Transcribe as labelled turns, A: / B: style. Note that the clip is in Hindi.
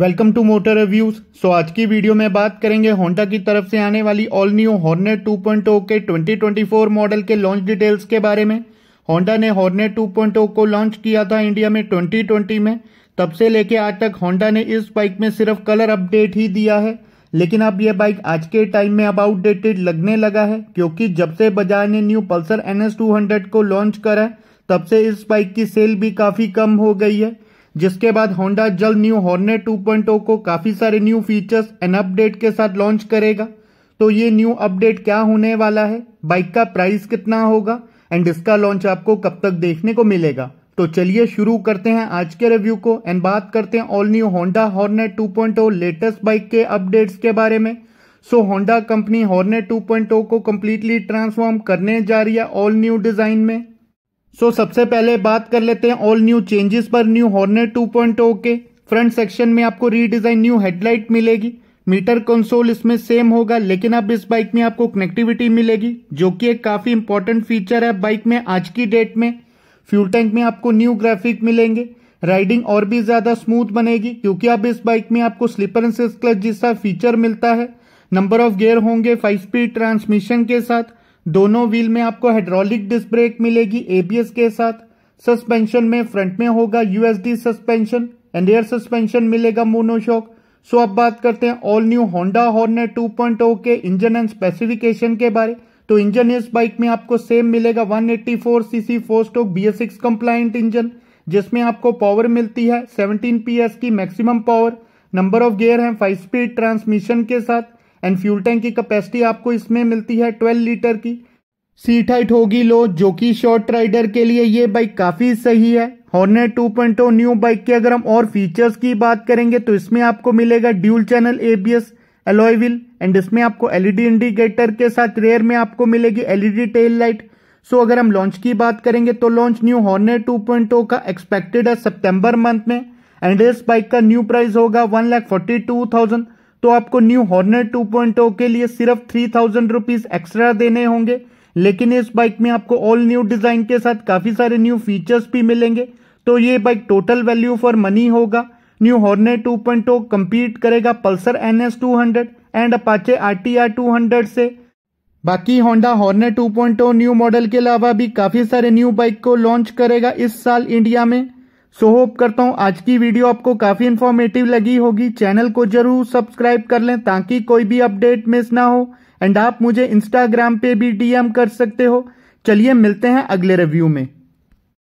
A: welcome to motor reviews so आज की वीडियो में बात करेंगे होंडा की तरफ से आने वाली ऑल न्यू हॉर्नेट 2.0 के 2024 मॉडल के लॉन्च डिटेल्स के बारे में होंडा ने हॉर्नेट 2.0 को लॉन्च किया था इंडिया में 2020 में तब से लेके आज तक होंडा ने इस बाइक में सिर्फ कलर अपडेट ही दिया है लेकिन अब यह बाइक आज के टाइम में अब आउटडेटेड लगने लगा है क्योंकि जब से बजाज ने न्यू पल्सर एन को लॉन्च करा तब से इस बाइक की सेल भी काफ़ी कम हो गई है जिसके बाद होंडा जल्द न्यू हॉर्नेट 2.0 को काफ़ी सारे न्यू फीचर्स एंड अपडेट के साथ लॉन्च करेगा तो ये न्यू अपडेट क्या होने वाला है बाइक का प्राइस कितना होगा एंड इसका लॉन्च आपको कब तक देखने को मिलेगा तो चलिए शुरू करते हैं आज के रिव्यू को एंड बात करते हैं all new Honda Hornet 2.0 latest bike के अपडेट्स के बारे में सो होंडा कंपनी हॉर्नेट 2.0 को कम्प्लीटली ट्रांसफॉर्म करने जा रही है ऑल न्यू डिजाइन में सो so, सबसे पहले बात कर लेते हैं ऑल न्यू चेंजेस पर न्यू हॉर्नेट 2.0 के फ्रंट सेक्शन में आपको रीडिजाइन न्यू हेडलाइट मिलेगी मीटर कंसोल इसमें सेम होगा लेकिन अब इस बाइक में आपको कनेक्टिविटी मिलेगी जो कि एक काफी इंपॉर्टेंट फीचर है बाइक में आज की डेट में फ्यूल टैंक में आपको न्यू ग्राफिक मिलेंगे राइडिंग और भी ज्यादा स्मूथ बनेगी क्योंकि अब इस बाइक में आपको स्लीपर एंड क्लच जैसा फीचर मिलता है नंबर ऑफ गेयर होंगे फाइव स्पीड ट्रांसमिशन के साथ दोनों व्हील में आपको हाइड्रोलिक डिस्क ब्रेक मिलेगी एबीएस के साथ सस्पेंशन में फ्रंट में होगा USD suspension and air suspension मिलेगा मोनोशॉक सो अब बात करते हैं all new Honda point O के इंजन एंड स्पेसिफिकेशन के बारे तो इंजन इस बाइक में आपको सेम मिलेगा 184 CC four stroke B six compliant engine जिसमें आपको पावर मिलती है 17 पीएस की maximum power number of gear है फाइव स्पीड ट्रांसमिशन के साथ एंड फ्यूल टैंक की कैपेसिटी आपको इसमें मिलती है ट्वेल्व लीटर की सीट हाइट होगी लो जो कि शॉर्ट राइडर के लिए ये बाइक काफ़ी सही है टू 2.0 न्यू बाइक के अगर हम और फीचर्स की बात करेंगे तो इसमें आपको मिलेगा dual channel ABS S wheel and इसमें आपको एलईडी इंडिकेटर e के साथ रेयर में आपको मिलेगी एलईडी टेल लाइट सो अगर हम लॉन्च की बात करेंगे तो लॉन्च न्यू हॉर्नर टू का एक्सपेक्टेड है सेप्टेम्बर मंथ में एंड इस बाइक का न्यू प्राइस होगा one lakh forty two thousand तो आपको न्यू हॉर्नेट 2.0 के लिए सिर्फ थ्री थाउजेंड रुपीज एक्स्ट्रा देने होंगे लेकिन इस बाइक में आपको ऑल न्यू डिजाइन के साथ काफी सारे न्यू फीचर्स भी मिलेंगे तो ये bike total value for money होगा न्यू हॉर्नेट 2.0 कंपीट करेगा Pulsar N S two hundred and Apache R T R two hundred से बाकी होंडा हॉर्नेट 2.0 न्यू मॉडल के अलावा भी काफी सारे न्यू बाइक को लॉन्च करेगा इस साल इंडिया में सो so, होप करता हूँ आज की वीडियो आपको काफ़ी इन्फॉर्मेटिव लगी होगी चैनल को जरूर सब्सक्राइब कर लें ताकि कोई भी अपडेट मिस ना हो एंड आप मुझे इंस्टाग्राम पे भी डीएम कर सकते हो चलिए मिलते हैं अगले रिव्यू में